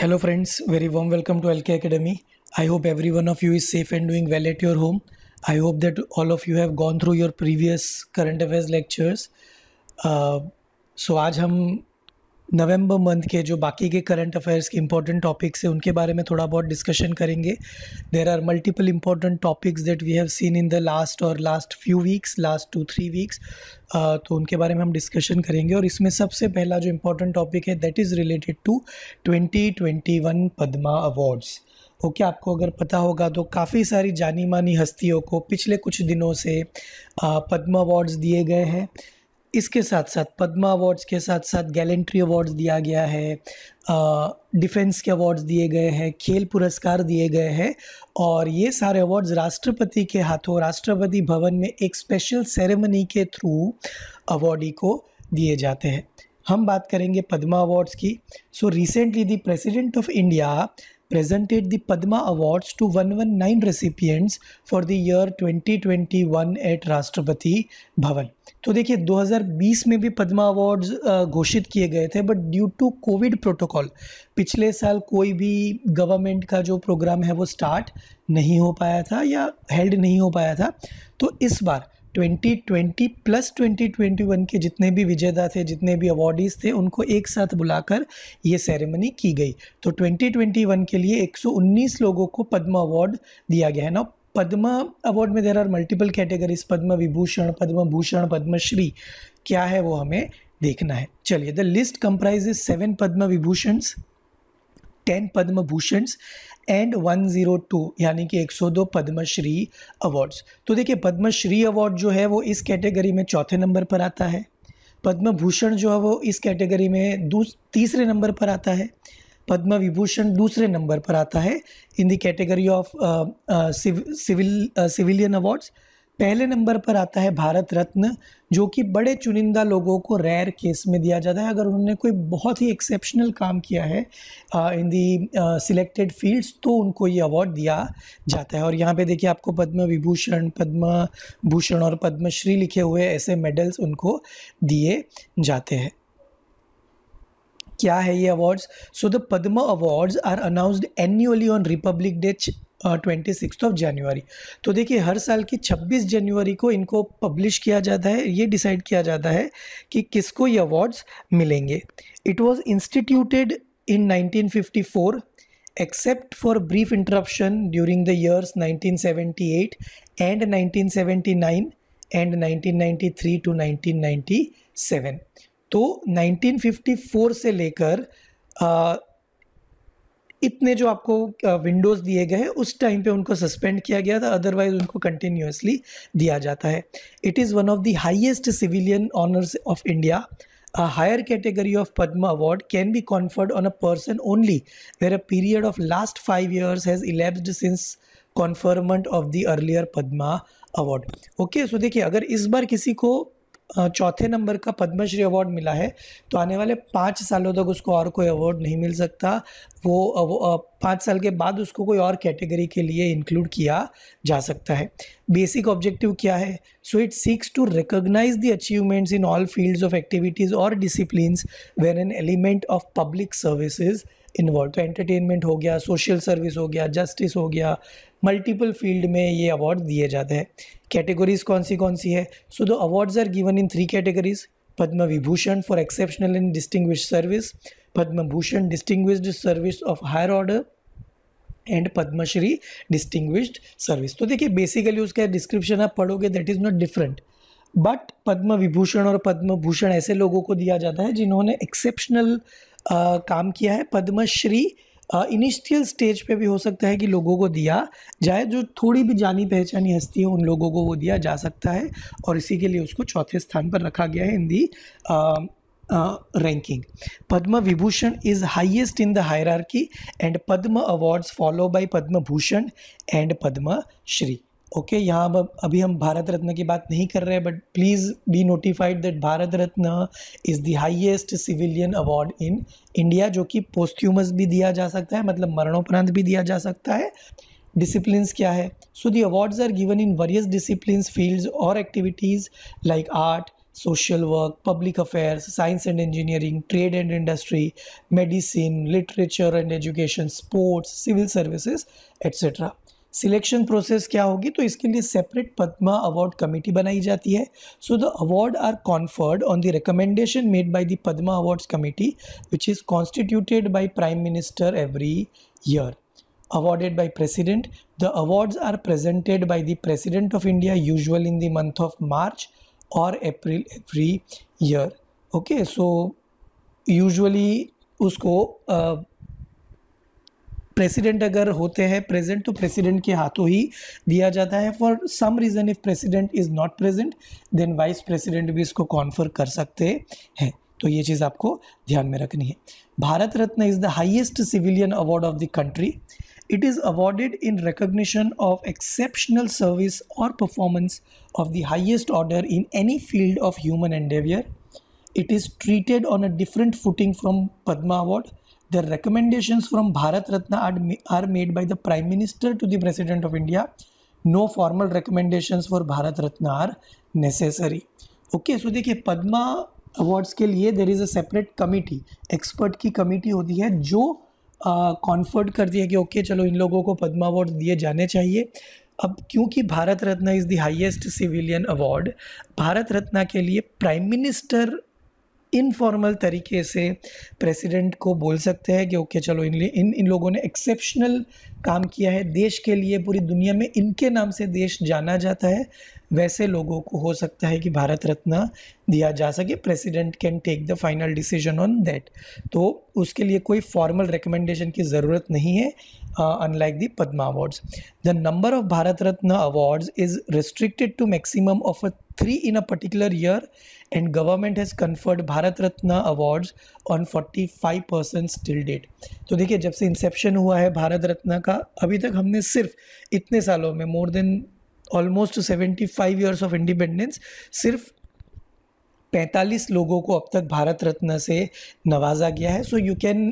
Hello friends, very warm welcome to LK Academy. I hope every one of you is safe and doing well at your home. I hope that all of you have gone through your previous current affairs lectures. Uh, so आज हम नवंबर month के जो बाकी के current affairs के important topics हैं उनके बारे में थोड़ा बहुत डिस्कशन करेंगे there are multiple important topics that we have seen in the last और last few weeks last two three weeks तो उनके बारे में हम डिस्कशन करेंगे और इसमें सबसे पहला जो इम्पोर्टेंट टॉपिक है that is related to twenty twenty one Padma awards okay okay, आपको अगर पता होगा तो काफ़ी सारी जानी मानी हस्तियों को पिछले कुछ दिनों से पद्म अवार्ड्स दिए गए हैं इसके साथ साथ पद्मा अवार्ड्स के साथ साथ गैलेंट्री अवार्ड्स दिया गया है डिफेंस के अवार्ड्स दिए गए हैं खेल पुरस्कार दिए गए हैं और ये सारे अवार्ड्स राष्ट्रपति के हाथों राष्ट्रपति भवन में एक स्पेशल सेरेमनी के थ्रू अवार्डी को दिए जाते हैं हम बात करेंगे पद्मा अवार्ड्स की so recently the president of India presented the Padma Awards to 119 recipients for the year 2021 at Rashtrapati Bhavan. तो देखिए 2020 में भी पद्मा अवार्ड्स घोषित किए गए थे but due to covid protocol पिछले साल कोई भी गवर्नमेंट का जो प्रोग्राम है वो स्टार्ट नहीं हो पाया था या हेल्ड नहीं हो पाया था तो इस बार 2020 प्लस 2021 के जितने भी विजेता थे जितने भी अवार्डीज़ थे उनको एक साथ बुलाकर ये सेरेमनी की गई तो 2021 के लिए 119 लोगों को पद्म अवार्ड दिया गया है ना पद्म अवार्ड में there are multiple categories Padma Vibhushan Padma Bhushan Padma Shri क्या है वो हमें देखना है चलिए the list comprises seven Padma Vibhushan ten Padma Bhushans and one zero two यानी कि एक सौ दो पद्मश्री अवार्ड्स तो देखिए पद्मश्री अवार्ड जो है वो इस कैटेगरी में चौथे नंबर पर आता है पद्म भूषण जो है वो इस कैटेगरी में तीसरे नंबर पर आता है पद्म विभूषण दूसरे नंबर पर आता है in the category of civil civilian awards पहले नंबर पर आता है भारत रत्न जो कि बड़े चुनिंदा लोगों को रेयर केस में दिया जाता है अगर उन्होंने कोई बहुत ही एक्सेप्शनल काम किया है इन दी सिलेक्टेड फील्ड्स तो उनको ये अवार्ड दिया जाता है और यहाँ पे देखिए आपको पद्म विभूषण पद्म भूषण और पद्मश्री लिखे हुए ऐसे मेडल्स उनको दिए जाते हैं क्या है ये awards so the Padma awards are announced annually on Republic Day twenty six of January तो देखिए हर साल की छब्बीस जनवरी को इनको पब्लिश किया जाता है ये डिसाइड किया जाता है कि किसको ये अवार्ड्स मिलेंगे it was instituted in 1954 seventy eight and nineteen seventy nine and 1978 ninety 1979 to 1993 ninety 1997 तो 1954 से लेकर इतने जो आपको विंडोज दिए गए हैं उस टाइम पे उनको सस्पेंड किया गया था अदरवाइज उनको कंटिन्यूसली दिया जाता है it is one of the highest civilian honours of India a higher category of Padma award can be conferred on a person only where a period of last five years has elapsed since conferment of the earlier Padma award okay so देखिए अगर इस बार किसी को चौथे number का Padmashri award मिला है तो आने वाले पाँच सालों तक उसको और कोई अवार्ड नहीं मिल सकता वो वो पाँच साल के बाद उसको कोई और कैटेगरी के लिए इंक्लूड किया जा सकता है बेसिक ऑब्जेक्टिव क्या है so it seeks to recognise the achievements in all fields of activities और discipline when an element of public services involve तो एंटरटेनमेंट हो गया सोशल सर्विस हो गया जस्टिस हो गया मल्टीपल फील्ड में ये अवार्ड दिए जाते हैं कैटेगरीज कौन सी कौन सी है so the awards are given in three categories Padma Vibhushan for exceptional and distinguished service Padma Bhushan distinguished service of higher order and Padma Shri distinguished service तो देखिए बेसिकली उसका डिस्क्रिप्शन आप पढ़ोगे that is not different but Padma Vibhushan और पद्म भूषण ऐसे लोगों को दिया जाता है जिन्होंने एक्सेप्शनल आ, काम किया है पद्मश्री इनिशियल स्टेज पे भी हो सकता है कि लोगों को दिया जाए जो थोड़ी भी जानी पहचानी हस्ती है उन लोगों को वो दिया जा सकता है और इसी के लिए उसको चौथे स्थान पर रखा गया है in the ranking Padma Vibhushan is highest in the hierarchy and Padma awards followed by Padma Bhushan and Padma Shri okay okay, यहाँ अब अभी हम भारत रत्न की बात नहीं कर रहे हैं but please be notified that Bharat Ratna is the highest civilian award in India जो कि पोस्ट्यूमस भी दिया जा सकता है मतलब मरणोपरांत भी दिया जा सकता है डिसिप्लिन क्या है so the awards are given in various discipline fields और activities like art social work public affairs science and engineering trade and industry medicine literature and education sports civil services etcetera selection process क्या होगी तो इसके लिए separate Padma award committee बनाई जाती है so the award are conferred on the recommendation made by the Padma awards committee which is constituted by prime minister every year awarded by president the awards are presented by the president of india usual in the month of march or april every year okay so usually उसको uh, president अगर होते हैं present तो president के हाथों ही दिया जाता है for some reason if president is not present then vice president भी इसको कॉन्फर कर सकते हैं तो ये चीज़ आपको ध्यान में रखनी है Bharat Ratna is the highest civilian award of the country it is awarded in recognition of exceptional service और performance of the highest order in any field of human endeavour it is treated on a different footing from Padma award The recommendations from Bharat Ratna are, made by the Prime Minister to the President of India. No formal recommendations for Bharat Ratna are necessary. Okay, so देखिए Padma awards के लिए there is a separate committee expert की committee होती है जो कॉन्फर्ट करती है कि ओके okay, चलो इन लोगों को पद्मा अवार्ड दिए जाने चाहिए अब क्योंकि Bharat Ratna is the highest civilian award Bharat Ratna के लिए प्राइम मिनिस्टर इनफॉर्मल तरीके से प्रेसिडेंट को बोल सकते हैं कि ओके चलो इन इन इन लोगों ने एक्सेप्शनल काम किया है देश के लिए पूरी दुनिया में इनके नाम से देश जाना जाता है वैसे लोगों को हो सकता है कि भारत रत्न दिया जा सके president can take the final decision on that तो उसके लिए कोई फॉर्मल रिकमेंडेशन की ज़रूरत नहीं है uh, unlike the Padma Awards. The number of Bharat Ratna awards is restricted to maximum of a three in a particular year and government has conferred Bharat Ratna awards on 45 persons till date. तो देखिए जब से inception हुआ है Bharat Ratna का अभी तक हमने सिर्फ इतने सालों में more than almost 75 years of independence सिर्फ 45 लोगों को अब तक भारत रत्न से नवाजा गया है so you can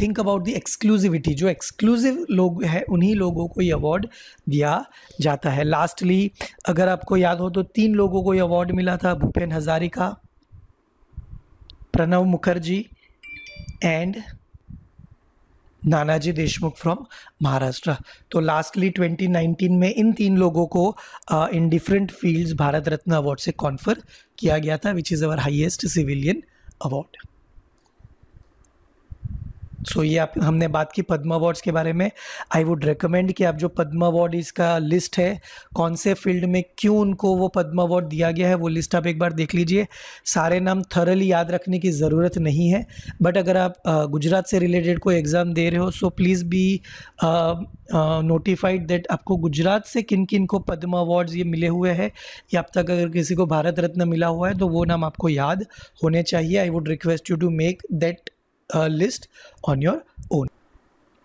think about the exclusivity जो एक्सक्लूसिव लोग हैं उन्हीं लोगों को ये अवार्ड दिया जाता है लास्टली अगर आपको याद हो तो तीन लोगों को ये अवार्ड मिला था भूपेन हज़ारिका प्रणव मुखर्जी एंड नानाजी देशमुख फ्रॉम महाराष्ट्र तो लास्टली 2019 में इन तीन लोगों को in different fields Bharat Ratna award से कॉन्फर किया गया था which is our highest civilian award so so, ये आप हमने बात की पद्म अवार्ड्स के बारे में आई वुड रिकमेंड कि आप जो पद्म अवार्ड इसका लिस्ट है कौन से फील्ड में क्यों उनको वो पद्म अवार्ड दिया गया है वो लिस्ट आप एक बार देख लीजिए सारे नाम थरली याद रखने की ज़रूरत नहीं है बट अगर आप गुजरात से रिलेटेड कोई एग्ज़ाम दे रहे हो so please be notified that आपको गुजरात से किन किन को पद्म अवार्ड्स ये मिले हुए हैं या अब तक अगर किसी को भारत रत्न मिला हुआ है तो वो नाम आपको याद होने चाहिए I would request you to make that list on your own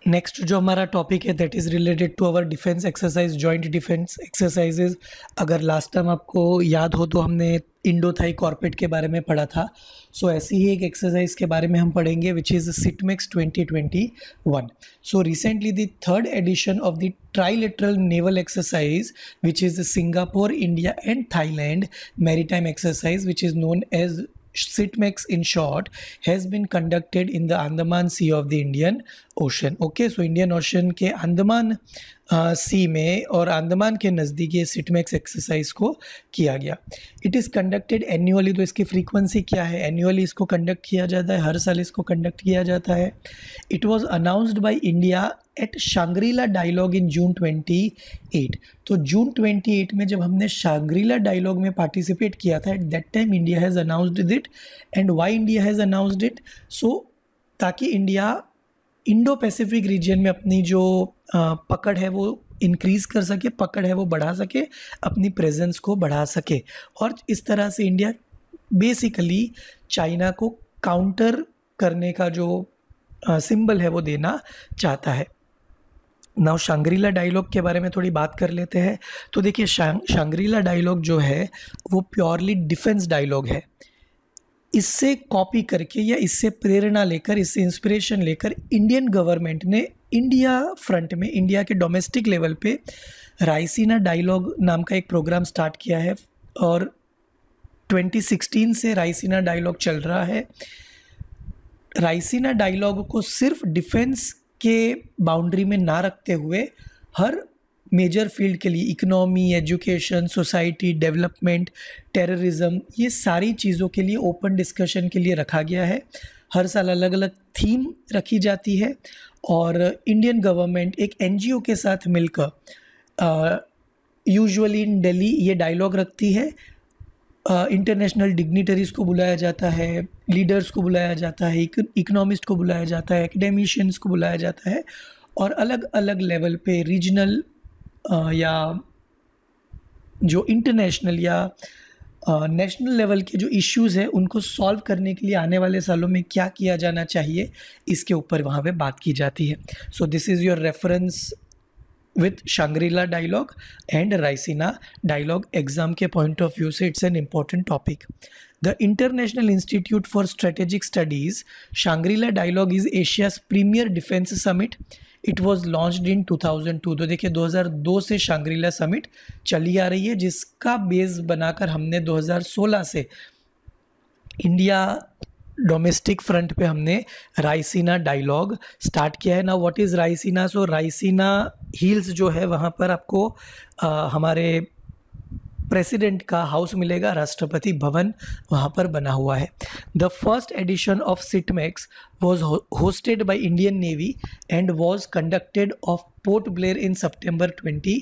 next जो हमारा टॉपिक है that is related to our defence exercise joint defence exercises अगर लास्ट टाइम आपको याद हो तो हमने इंडो थाई कॉर्पेट के बारे में पढ़ा था सो so, ऐसी ही एक एक्सरसाइज के बारे में हम पढ़ेंगे which is CITMEX 2021 so recently the third edition of the trilateral naval exercise which is Singapore India and Thailand maritime exercise which is known as CITMEX in short has been conducted in the Andaman Sea of the Indian Ocean okay so Indian Ocean के अंडमान सी में और अंदमान के नज़दीक ये सिटमैक्स exercise को किया गया it is conducted annually तो इसकी फ्रीक्वेंसी क्या है एनुअली इसको कंडक्ट किया जाता है हर साल इसको कंडक्ट किया जाता है it was announced by India at Shangrila dialogue in June 28 तो जून 28 में जब हमने शांग्रीला डायलॉग में पार्टिसिपेट किया था at that time India has announced it and why India has announced it so ताकि इंडिया इंडो पैसिफिक रीजन में अपनी जो पकड़ है वो इंक्रीज़ कर सके पकड़ है वो बढ़ा सके अपनी प्रेजेंस को बढ़ा सके और इस तरह से इंडिया बेसिकली चाइना को काउंटर करने का जो सिंबल है वो देना चाहता है नाउ शांग्रीला डायलॉग के बारे में थोड़ी बात कर लेते हैं तो देखिए शांग्रीला डायलॉग जो है वो प्योरली डिफेंस डायलॉग है इससे कॉपी करके या इससे प्रेरणा लेकर इससे इंस्पिरेशन लेकर इंडियन गवर्नमेंट ने इंडिया फ्रंट में इंडिया के डोमेस्टिक लेवल पे रायसीना डायलॉग नाम का एक प्रोग्राम स्टार्ट किया है और 2016 से रायसीना डायलॉग चल रहा है रायसीना डायलॉग को सिर्फ डिफेंस के बाउंड्री में ना रखते हुए हर मेजर फील्ड के लिए economy education society development terrorism ये सारी चीज़ों के लिए ओपन डिस्कशन के लिए रखा गया है हर साल अलग अलग थीम रखी जाती है और इंडियन गवर्नमेंट एक एन के साथ मिलकर यूजुअली इन दिल्ली ये डायलॉग रखती है इंटरनेशनल डिग्निटरीज को बुलाया जाता है लीडर्स को बुलाया जाता है इकोनॉमिस्ट को बुलाया जाता है एकेडेमिशियंस को बुलाया जाता है और अलग अलग लेवल पे रीजनल या जो इंटरनेशनल या नेशनल लेवल के जो इश्यूज़ हैं उनको सॉल्व करने के लिए आने वाले सालों में क्या किया जाना चाहिए इसके ऊपर वहाँ पे बात की जाती है so this is your reference with Shangrila dialogue and Raisina dialogue exam के पॉइंट ऑफ व्यू से it's an important topic the International Institute for Strategic Studies Shangrila dialogue is Asia's premier defence summit it was launch in two thousand two तो देखिए दो हजार दो से शांग्रीला summit चली आ रही है जिसका बेस बनाकर हमने दो हज़ार सोलह से इंडिया डोमेस्टिक फ्रंट पे हमने रायसीना डायलॉग स्टार्ट किया है ना what is Raisina so Raisina Hills जो है वहाँ पर आपको आ, हमारे प्रेसिडेंट का हाउस मिलेगा राष्ट्रपति भवन वहाँ पर बना हुआ है the first edition of CITMEX was hosted by Indian Navy and was conducted off Port Blair in September twenty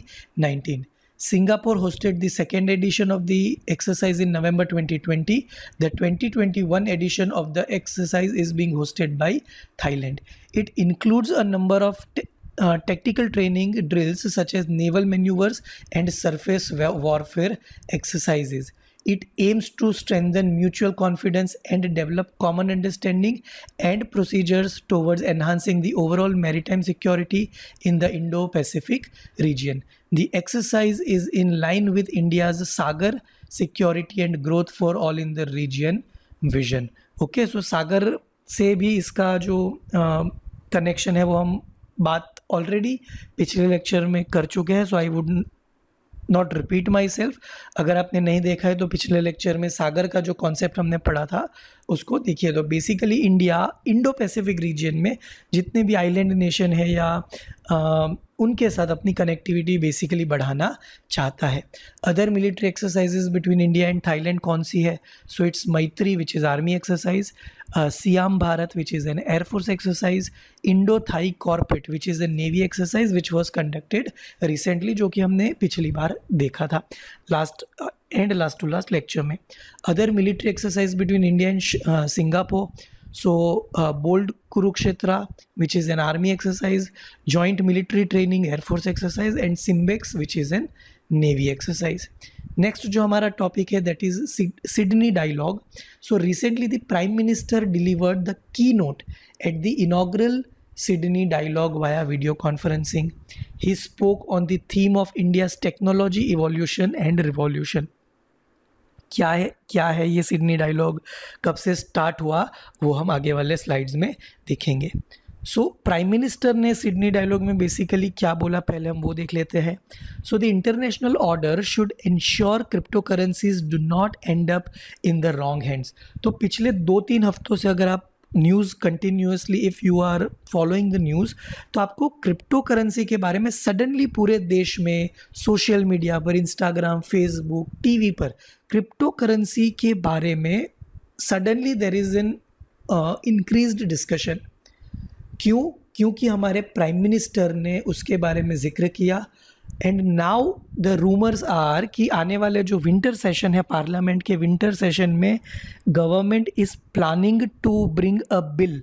Singapore hosted the second edition of the exercise in November 2020. The 2021 edition of the exercise is being hosted by Thailand. It includes a number of uh, tactical training drills such as naval maneuvers and surface warfare exercises. It aims to strengthen mutual confidence and develop common understanding and procedures towards enhancing the overall maritime security in the Indo Pacific region. The exercise is in line with India's Sagar security and growth for all in the region vision. Okay, so Sagar से भी इसका जो connection uh, है वो हम बात already पिछले lecture में कर चुके हैं so I would not repeat myself अगर आपने नहीं देखा है तो पिछले लेक्चर में सागर का जो कॉन्सेप्ट हमने पढ़ा था उसको देखिए तो basically India Indo Pacific region में जितने भी आइलैंड नेशन है या आ, उनके साथ अपनी कनेक्टिविटी बेसिकली बढ़ाना चाहता है other military exercises between India and Thailand कौन सी है so it's Maitree which is army exercise Siam Bharat which is an air force exercise Indo Thai CORPAT which is a navy exercise which was conducted recently जो कि हमने पिछली बार देखा था last and last to last lecture में other military exercise between India and Singapore so bold Kurukshetra which is an army exercise joint military training air force exercise and SIMBEX which is an navy exercise next जो हमारा topic है that is Sydney dialogue so recently the prime minister delivered the keynote at the inaugural Sydney dialogue via video conferencing he spoke on the theme of India's technology evolution and revolution क्या है क्या है ये Sydney dialogue कब से start हुआ वो हम आगे वाले स्लाइड्स में देखेंगे सो प्राइम मिनिस्टर ने सिडनी डायलॉग में बेसिकली क्या बोला पहले हम वो देख लेते हैं so the international order should ensure crypto currencies do not end up in the wrong hands तो पिछले दो तीन हफ्तों से अगर आप news continuously if you are following the news तो आपको क्रिप्टो करेंसी के बारे में सडनली पूरे देश में सोशल मीडिया पर इंस्टाग्राम फेसबुक टीवी पर क्रिप्टो करेंसी के बारे में suddenly there is an increase discussion क्यों क्योंकि हमारे प्राइम मिनिस्टर ने उसके बारे में ज़िक्र किया and now the rumours are कि आने वाले जो विंटर सेशन है पार्लियामेंट के विंटर सेशन में government is planning to bring a bill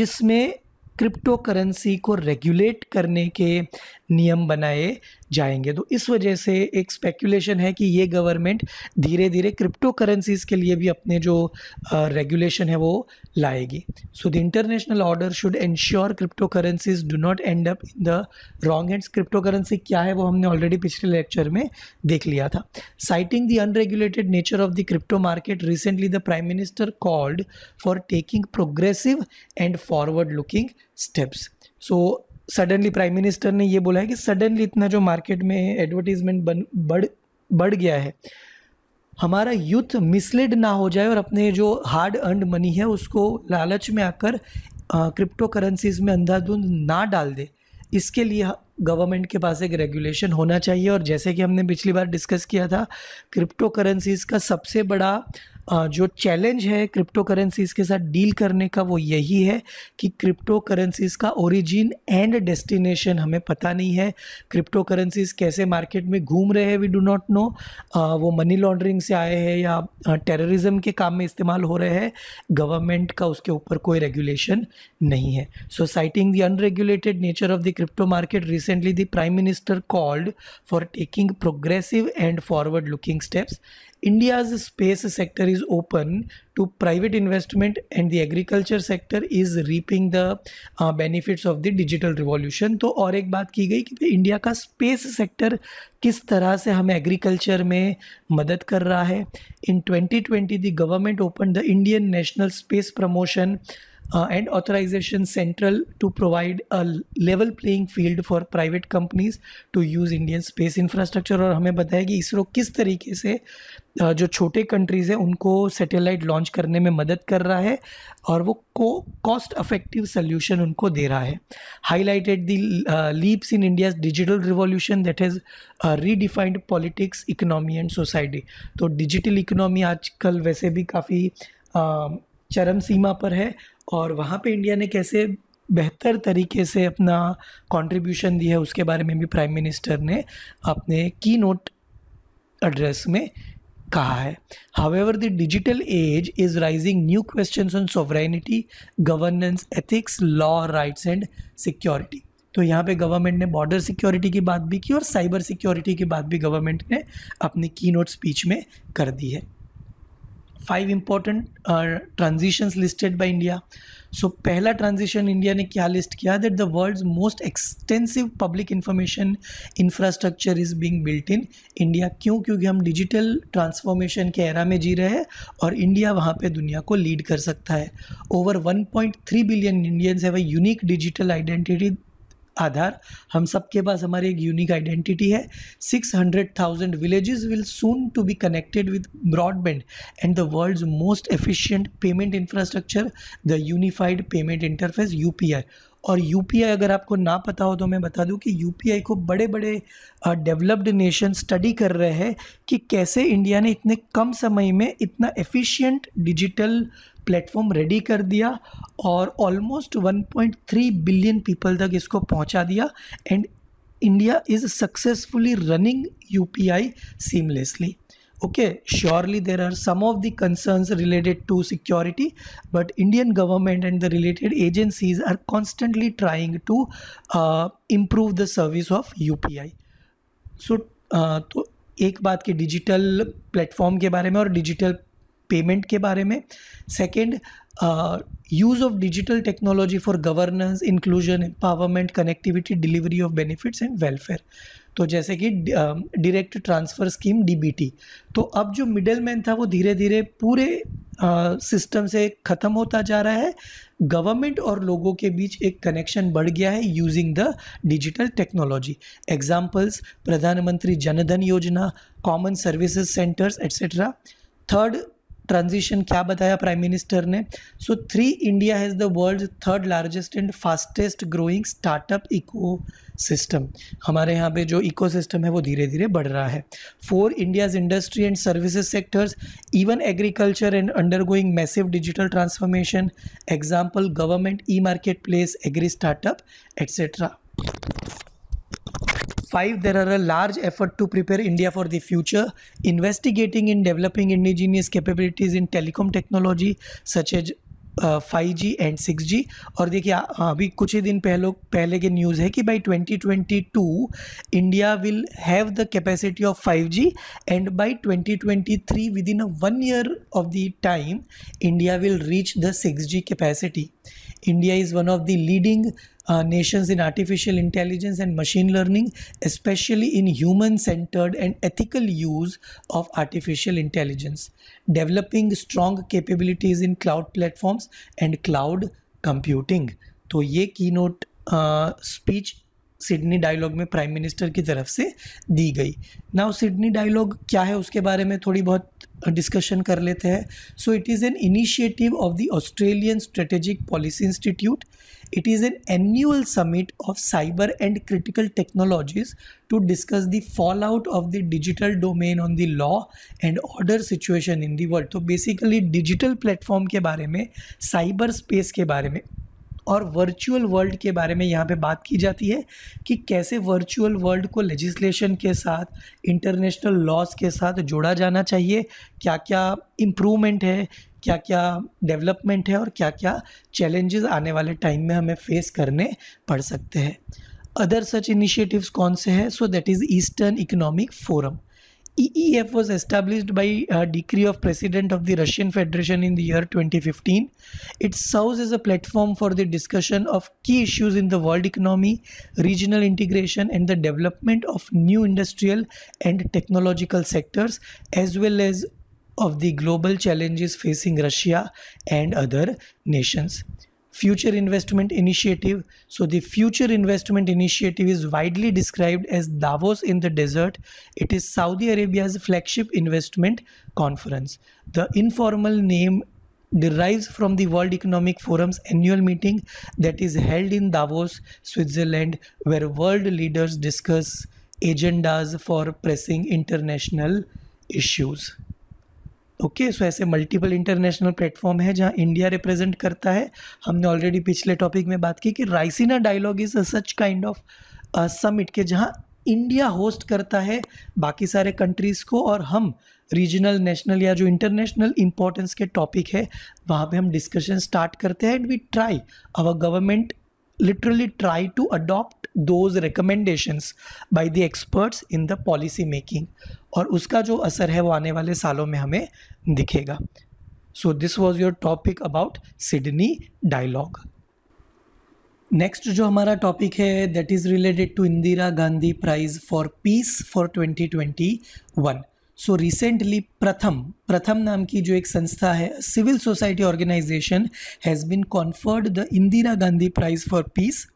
जिसमें क्रिप्टो करेंसी को रेगुलेट करने के नियम बनाए जाएंगे तो इस वजह से एक स्पेकुलेशन है कि ये गवर्नमेंट धीरे धीरे क्रिप्टो करेंसीज के लिए भी अपने जो रेगुलेशन है वो लाएगी so the international order should ensure crypto currencies do not end up in the wrong hands crypto currency क्या है वो हमने ऑलरेडी पिछले लेक्चर में देख लिया था citing the unregulated nature of the crypto market recently the prime minister called for taking progressive and forward looking steps so suddenly prime minister ने ये बोला है कि सडनली इतना जो मार्केट में एडवर्टीजमेंट बन बढ़ बढ़ गया है हमारा यूथ मिसलेड ना हो जाए और अपने जो हार्ड अर्नड मनी है उसको लालच में आकर क्रिप्टो करेंसीज में अंधाधुंध ना डाल दे इसके लिए गवर्नमेंट के पास एक रेगुलेशन होना चाहिए और जैसे कि हमने पिछली बार डिस्कस किया था क्रिप्टो करेंसीज का सबसे बड़ा जो चैलेंज है क्रिप्टो करेंसीज़ के साथ डील करने का वो यही है कि क्रिप्टो करेंसीज़ का ओरिजिन एंड डेस्टिनेशन हमें पता नहीं है क्रिप्टो करेंसीज़ कैसे मार्केट में घूम रहे हैं वी डू नॉट नो वो मनी लॉन्ड्रिंग से आए हैं या टेररिज्म के काम में इस्तेमाल हो रहे हैं गवर्नमेंट का उसके ऊपर कोई रेगुलेशन नहीं है so citing the unregulated nature of the crypto market recently the prime minister called for taking progressive and forward looking steps India's space sector is open to private investment, and the agriculture sector is reaping the uh, benefits of the digital revolution. तो और एक बात की गई कि India का space sector किस तरह से हमें एग्रीकल्चर में मदद कर रहा है In 2020 the government open the Indian national space promotion uh, and authorization central to provide a level playing field for private companies to use Indian space infrastructure और हमें बताया कि इसरो किस तरीके से uh, जो छोटे कंट्रीज़ हैं उनको सैटेलाइट लॉन्च करने में मदद कर रहा है और वो को कॉस्ट अफेक्टिव सोल्यूशन उनको दे रहा है highlighted the leaps in India's digital revolution that has redefined politics economy and society तो डिजिटल इकोनॉमी आजकल वैसे भी काफ़ी uh, चरम सीमा पर है और वहाँ पे इंडिया ने कैसे बेहतर तरीके से अपना कंट्रीब्यूशन दिया है उसके बारे में भी प्राइम मिनिस्टर ने अपने की नोट एड्रेस में कहा है however the digital age is rising new question on sovereignty governance ethics law rights and security तो यहाँ पे गवर्नमेंट ने बॉर्डर सिक्योरिटी की बात भी की और साइबर सिक्योरिटी की बात भी गवर्नमेंट ने अपनी की नोट स्पीच में कर दी है five important transition listed by India so पहला ट्रांजिशन इंडिया ने क्या लिस्ट किया that the world most extensive public information infrastructure is being built in India क्यों क्योंकि हम डिजिटल ट्रांसफॉर्मेशन के एरा में जी रहे हैं और इंडिया वहाँ पर दुनिया को लीड कर सकता है over one point three billion Indians have a unique digital identity Aadhaar हम सब के पास हमारी एक यूनिक आइडेंटिटी है six hundred thousand villages will soon to be connected with broadband and the world most efficient payment infrastructure the unified payment interface U और U अगर आपको ना पता हो तो मैं बता दूं कि यू को बड़े बड़े डेवलप्ड नेशन स्टडी कर रहे हैं कि कैसे इंडिया ने इतने कम समय में इतना एफ़िशियंट डिजिटल प्लेटफॉर्म रेडी कर दिया और ऑलमोस्ट 1.3 बिलियन पीपल तक इसको पहुंचा दिया and India is successfully running U P I seamlessly okay surely there are some of the concerns related to security but Indian government and the related agencies are constantly trying to improve the service of U P I so तो एक बात की digital platform के बारे में और digital payment के बारे में second use of digital technology for governance inclusion empowerment connectivity delivery of benefits and welfare तो जैसे कि डायरेक्ट ट्रांसफ़र स्कीम डी तो अब जो मिडल मैन था वो धीरे धीरे पूरे सिस्टम uh, से ख़त्म होता जा रहा है गवर्नमेंट और लोगों के बीच एक कनेक्शन बढ़ गया है using the digital technology examples Pradhan Mantri Jan Dhan Yojana common services centres etcetera third transition क्या बताया प्राइम मिनिस्टर ने so three India has the world third largest and fastest growing startup ecosystem हमारे यहाँ पे जो इको सिस्टम है वो धीरे धीरे बढ़ रहा है four India's industry and services sectors even agriculture and undergoing massive digital transformation example government e marketplace agri startup etcetera 5 there are a large effort to prepare india for the future investigating in developing indigenous capabilities in telecom technology such as five G and six G और देखिए अभी कुछ ही दिन पहले पहले के news है कि by 2022 India will have the capacity of five G and by 2023 within a one year of the time India will reach the six G capacity India is one of the leading uh, nations in artificial intelligence and machine learning, especially in human centered and ethical use of artificial intelligence, developing strong capabilities in cloud platforms and cloud computing. तो ये keynote speech Sydney dialogue में prime minister की तरफ से दी गई ना Sydney dialogue क्या है उसके बारे में थोड़ी बहुत डिस्कशन कर लेते हैं so it is an initiative of the Australian strategic policy institute it is an annual summit of cyber and critical technologies to discuss the fallout of the digital domain on the law and order situation in the world तो basically digital platform के बारे में cyber space के बारे में और virtual world के बारे में यहाँ पे बात की जाती है कि कैसे वर्चुअल वर्ल्ड को लेजिस्लेशन के साथ इंटरनेशनल लॉज के साथ जोड़ा जाना चाहिए क्या क्या इम्प्रूवमेंट है क्या क्या डेवलपमेंट है और क्या क्या चैलेंजेस आने वाले टाइम में हमें फेस करने पड़ सकते हैं अदर सच इनिशिएटिव्स कौन से हैं so that is Eastern Economic Forum EEF was established by a decree of President of the Russian Federation in the year 2015. It serves as a platform for the discussion of key issues in the world economy, regional integration, and the development of new industrial and technological sectors, as well as of the global challenges facing Russia and other nations future investment initiative so the future investment initiative is widely described as davos in the desert it is saudi arabia's flagship investment conference the informal name derives from the world economic forum's annual meeting that is held in davos switzerland where world leaders discuss agendas for pressing international issues okay so ऐसे multiple international platform है जहाँ India represent करता है हमने already पिछले topic में बात की कि Raisina dialogue is a such kind of summit के जहाँ इंडिया होस्ट करता है बाकी सारे कंट्रीज़ को और हम रीजनल नेशनल या जो इंटरनेशनल इंपॉर्टेंस के टॉपिक है वहाँ पे हम डिस्कशन स्टार्ट करते हैं and we try our government literally try to adopt those recommendations by the experts in the policy making और उसका जो असर है वो आने वाले सालों में हमें दिखेगा so this was your topic about Sydney dialogue next जो हमारा टॉपिक है that is related to Indira Gandhi prize for peace for 2021 so recently Pratham Pratham नाम की जो एक संस्था है civil society organization has been conferred the Indira Gandhi prize for peace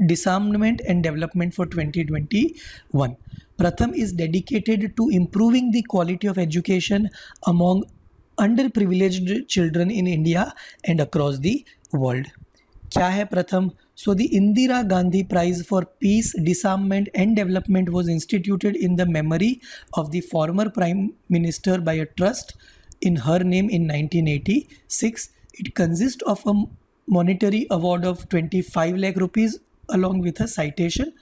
disarmament and development for twenty twenty one Pratham is dedicated to improving the quality of education among underprivileged children in India and across the world क्या है Pratham so the Indira Gandhi prize for peace disarmament and development was instituted in the memory of the former prime minister by a trust in her name in six it consist of a monetary award of twenty five lakh rupees along with a citation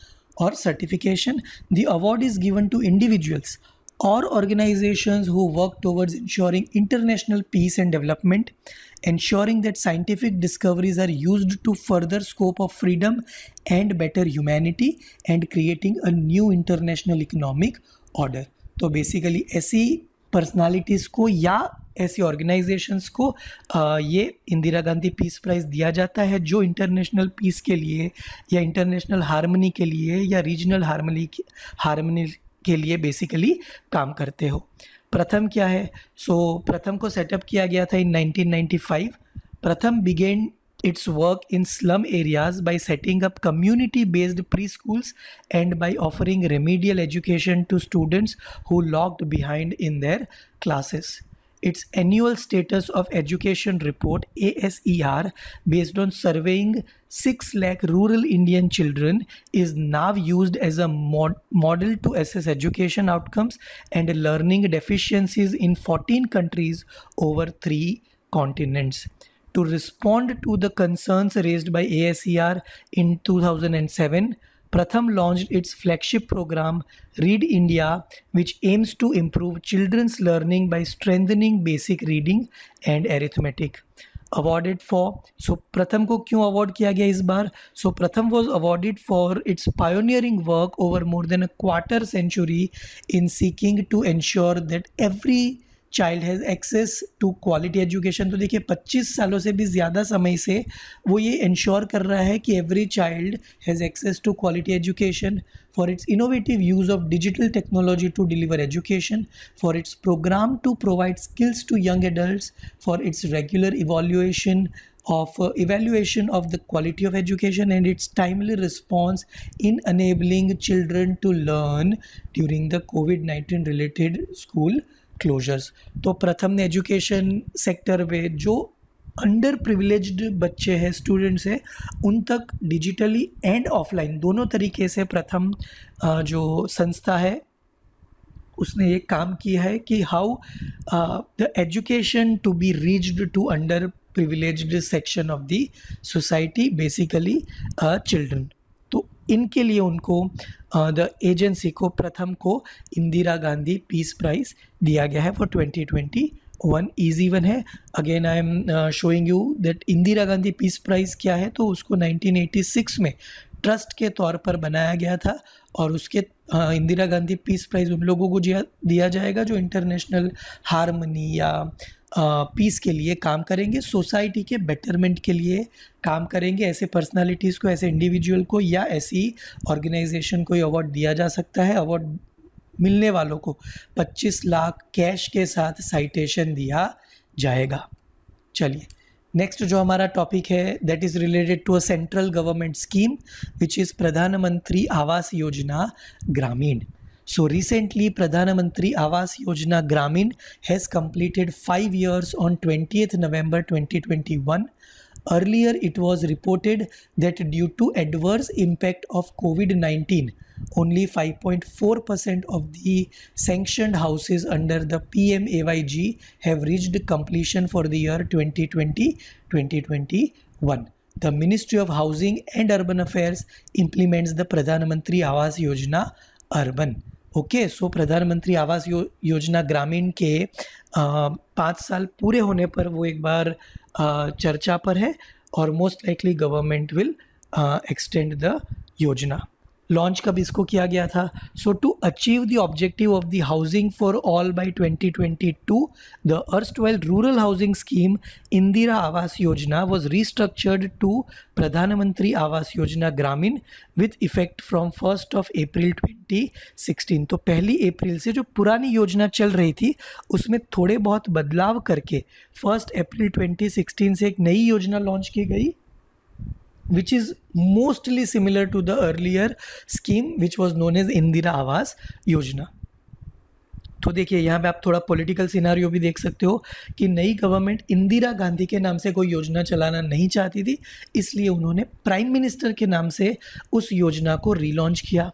और certification the award is given to individuals or organizations who work towards ensuring international peace and development, ensuring that scientific discoveries are used to further scope of freedom and better humanity, and creating a new international economic order. तो basically ऐसी personalities को या ऐसी organisations को आ, ये Indira Gandhi peace price दिया जाता है जो इंटरनेशनल पीस के लिए या इंटरनेशनल हारमनी के लिए या रीजनल हारमनी हारमनी के लिए बेसिकली काम करते हो प्रथम क्या है सो so, प्रथम को सेटअप किया गया था in 1995 Pratham began its work in slum areas by setting up community based preschools and by offering remedial education to students who lagged behind in their classes its annual status of education report ASER based on surveying 6 lakh rural Indian children is now used as a mod- model to assess education outcomes and learning deficiencies in 14 countries over 3 continents to respond to the concerns raised by ASER in 2007 Pratham launched its flagship program, Read India, which aims to improve children's learning by strengthening basic reading and arithmetic. Awarded for so Pratham ko kyun award kiya gaya is bar? So Pratham was awarded for its pioneering work over more than a quarter century in seeking to ensure that every child has access to quality education तो देखिए 25 सालों से भी ज़्यादा समय से वो ये इंश्योर कर रहा है कि every child has access to quality education for its innovative use of digital technology to deliver education for its program to provide skills to young adult for its regular evolution of evaluation of the quality of education and its timely response in enabling children to learn during the covid nineteen related school closures तो प्रथम ने education sector में जो under privilege बच्चे हैं students हैं उन तक digitally and offline दोनों तरीके से प्रथम जो संस्था है उसने ये काम किया है कि how the education to be reached to under privileged section of the society basically children इनके लिए उनको द एजेंसी को प्रथम को इंदिरा गांधी पीस प्राइज़ दिया गया है for twenty twenty one easy one है again I am showing you that Indira Gandhi peace prize क्या है तो उसको 1986 में ट्रस्ट के तौर पर बनाया गया था और उसके इंदिरा गांधी पीस प्राइज़ उन लोगों को दिया जाएगा जो इंटरनेशनल हारमनी या पीस के लिए काम करेंगे सोसाइटी के बेटरमेंट के लिए काम करेंगे ऐसे पर्सनालिटीज़ को ऐसे इंडिविजुअल को या ऐसी ऑर्गेनाइजेशन को ही अवार्ड दिया जा सकता है अवार्ड मिलने वालों को 25 लाख कैश के साथ साइटेशन दिया जाएगा चलिए नेक्स्ट जो हमारा टॉपिक है that is related to a central government scheme which is Pradhan Mantri Awas Yojana ग्रामीण So recently, Pradhan Mantri Awas Yojana Gramin has completed five years on 20th November 2021. Earlier, it was reported that due to adverse impact of COVID-19, only 5.4% of the sanctioned houses under the PMAYG have reached completion for the year 2020-2021. The Ministry of Housing and Urban Affairs implements the Pradhan Mantri Awas Yojana Urban. Okay so Pradhan Mantri Awas यो, योजना ग्रामीण के पाँच साल पूरे होने पर वो एक बार आ, चर्चा पर है और most likely government will extend the Yojana launch कब इसको किया गया था so to achieve the objective of the housing for all by 2022 the erstwhile rural housing scheme Indira Awas Yojana was restructured to Pradhan Mantri Awas Yojana Gramin with effect from first of April 2016 तो पहली अप्रैल से जो पुरानी योजना चल रही थी उसमें थोड़े बहुत बदलाव करके फर्स्ट अप्रैल 2016 से एक नई योजना लॉन्च की गई which is mostly similar to the earlier scheme which was known as Indira Awas योजना तो देखिए यहाँ पे आप थोड़ा पॉलिटिकल सिनारियो भी देख सकते हो कि नई गवर्नमेंट इंदिरा गांधी के नाम से कोई योजना चलाना नहीं चाहती थी इसलिए उन्होंने प्राइम मिनिस्टर के नाम से उस योजना को रीलॉन्च किया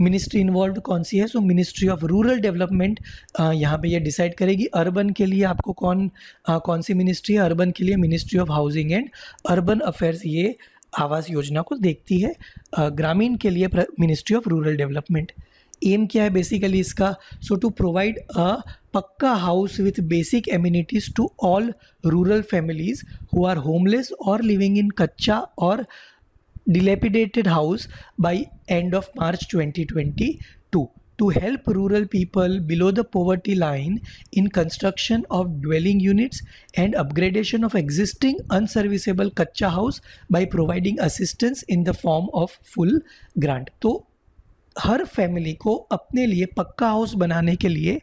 मिनिस्ट्री इन्वॉल्व कौन सी है so ministry of rural development यहाँ पे ये डिसाइड करेगी अर्बन के लिए आपको कौन आ, कौन सी मिनिस्ट्री है अर्बन के लिए ministry of housing and urban affairs ये आवास योजना को देखती है ग्रामीण के लिए ministry of rural development aim क्या है बेसिकली इसका so to provide a pucca house with basic amenities to all rural families who are homeless और लिविंग इन कच्चा और dilapidated house by end of March 2020 to help rural people below the poverty line in construction of dwelling units and upgradation of existing unserviceable kachcha house by providing assistance in the form of full grant to हर family को अपने लिए पक्का house बनाने के लिए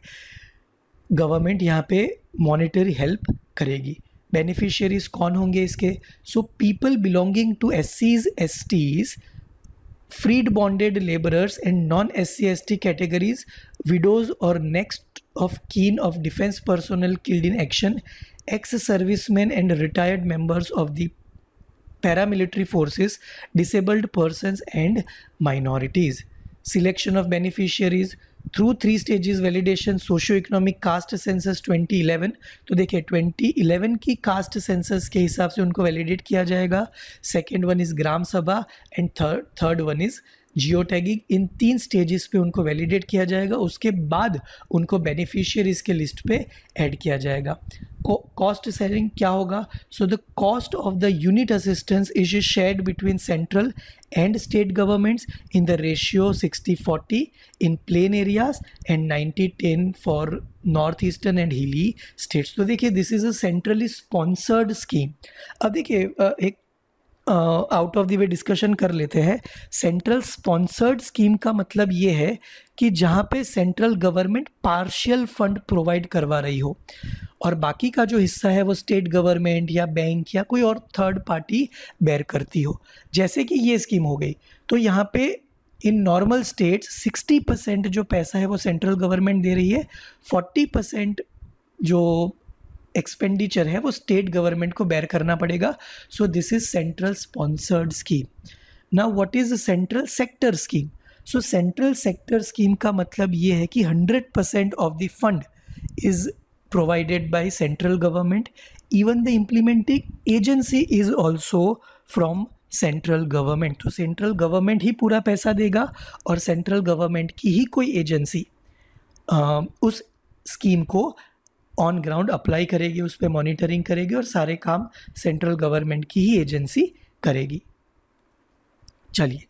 government यहाँ पे मॉनिटरी हेल्प करेगी बेनिफिशियरीज कौन होंगे इसके so people belonging to S Cs S Ts freed bonded laborers and non SCST categories, widows or next of kin of defense personnel killed in action, ex servicemen and retired members of the paramilitary forces, disabled persons, and minorities. Selection of beneficiaries, through three stages validation socio economic caste census 2011 तो देखिए 2011 की caste census के हिसाब से उनको validate किया जाएगा second one is gram sabha and third third one is geo tagging इन तीन स्टेजेस पे उनको वैलिडेट किया जाएगा उसके बाद उनको बेनिफिशियरीज के लिस्ट पे ऐड किया जाएगा कॉस्ट सेलिंग क्या होगा so the cost of the unit assistance is shared between central and state governments in the ratio 60 40 in plain areas and 90 10 for north eastern and hilly states तो देखिए this is a centrally sponsored scheme अब देखिए एक out of the way discussion कर लेते हैं central sponsored scheme का मतलब ये है कि जहाँ पे central government partial fund provide करवा रही हो और बाकी का जो हिस्सा है वो स्टेट गवर्नमेंट या बैंक या कोई और थर्ड पार्टी बैर करती हो जैसे कि ये स्कीम हो गई तो यहाँ पे in normal states sixty percent जो पैसा है वो सेंट्रल गवर्नमेंट दे रही है फोर्टी परसेंट जो एक्सपेंडिचर है वो स्टेट गवर्नमेंट को बैर करना पड़ेगा so this is central sponsored scheme ना what is central sector scheme so central sector scheme का मतलब ये है कि hundred percent of the fund is provided by central government even the implementing agency is also from central government तो central government ही पूरा पैसा देगा और सेंट्रल गवर्नमेंट की ही कोई एजेंसी उस स्कीम को ऑन ग्राउंड अप्लाई करेगी उस पर मॉनिटरिंग करेगी और सारे काम सेंट्रल गवर्नमेंट की ही एजेंसी करेगी चलिए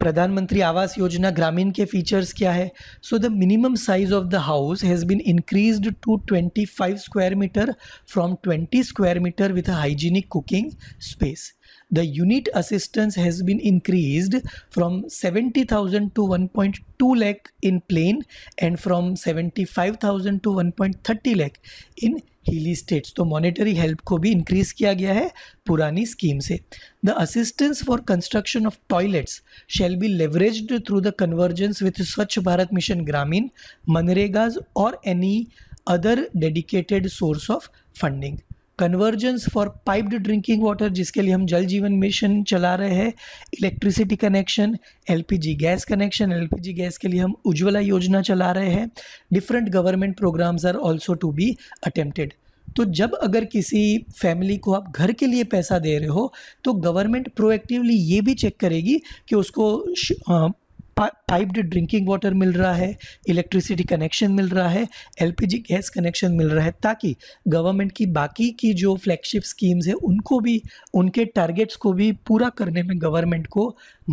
प्रधानमंत्री आवास योजना ग्रामीण के फीचर्स क्या है so the minimum size of the house has been increase to 25 square metre from 20 square metre with hygienic cooking space the unit assistance has been increased from 70,000 to 1.2 lakh in plain and from 75,000 to 1.30 lakh in hilly states तो monetary help को भी increase किया गया है पुरानी scheme से the assistance for construction of toilets shall be leveraged through the convergence with Swachh Bharat Mission Grameen मनरेगाज और any other dedicated source of funding convergence for piped drinking water जिसके लिए हम जल जीवन मिशन चला रहे हैं electricity connection LPG gas connection LPG gas के लिए हम उज्ज्वला योजना चला रहे हैं different government programmes are also to be attempted तो जब अगर किसी फैमिली को आप घर के लिए पैसा दे रहे हो तो गवर्नमेंट प्रोएक्टिवली ये भी चेक करेगी कि उसको पाइप्ड ड्रिंकिंग वाटर मिल रहा है इलेक्ट्रिसिटी कनेक्शन मिल रहा है एलपीजी गैस कनेक्शन मिल रहा है ताकि गवर्नमेंट की बाकी की जो फ्लैगशिप स्कीम्स है उनको भी उनके टारगेट्स को भी पूरा करने में गवर्नमेंट को